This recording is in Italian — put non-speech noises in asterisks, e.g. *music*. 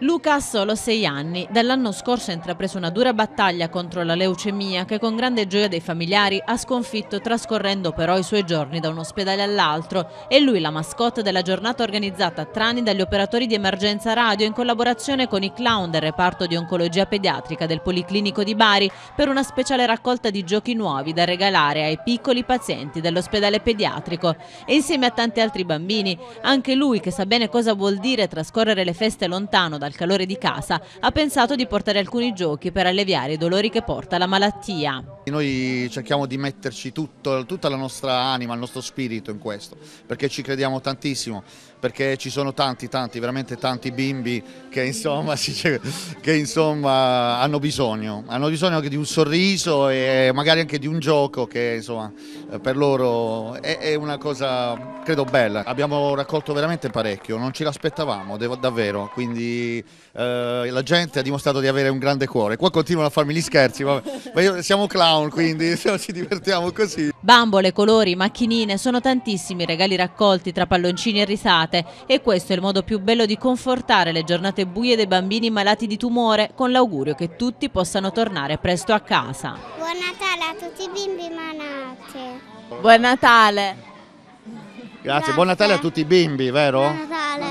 Luca ha solo sei anni. Dall'anno scorso ha intrapreso una dura battaglia contro la leucemia che con grande gioia dei familiari ha sconfitto trascorrendo però i suoi giorni da un ospedale all'altro. È lui la mascotte della giornata organizzata a Trani dagli operatori di emergenza radio in collaborazione con i clown del reparto di oncologia pediatrica del Policlinico di Bari per una speciale raccolta di giochi nuovi da regalare ai piccoli pazienti dell'ospedale pediatrico. E insieme a tanti altri bambini, anche lui che sa bene cosa vuol dire trascorrere le feste lontano da dal calore di casa, ha pensato di portare alcuni giochi per alleviare i dolori che porta la malattia. Noi cerchiamo di metterci tutto, tutta la nostra anima, il nostro spirito in questo, perché ci crediamo tantissimo, perché ci sono tanti, tanti, veramente tanti bimbi che insomma, *laughs* che insomma hanno bisogno, hanno bisogno anche di un sorriso e magari anche di un gioco che insomma, per loro è, è una cosa credo bella. Abbiamo raccolto veramente parecchio, non ce l'aspettavamo davvero, quindi eh, la gente ha dimostrato di avere un grande cuore. Qua continuano a farmi gli scherzi, ma io, siamo clown lockdown, quindi *laughs* ci divertiamo così. Bambole, colori, macchinine, sono tantissimi i regali raccolti tra palloncini e risate e questo è il modo più bello di confortare le giornate buie dei bambini malati di tumore con l'augurio che tutti possano tornare presto a casa. Buon Natale a tutti i bimbi malati. Buon Natale. Grazie. Grazie, buon Natale a tutti i bimbi, vero? Buon Natale.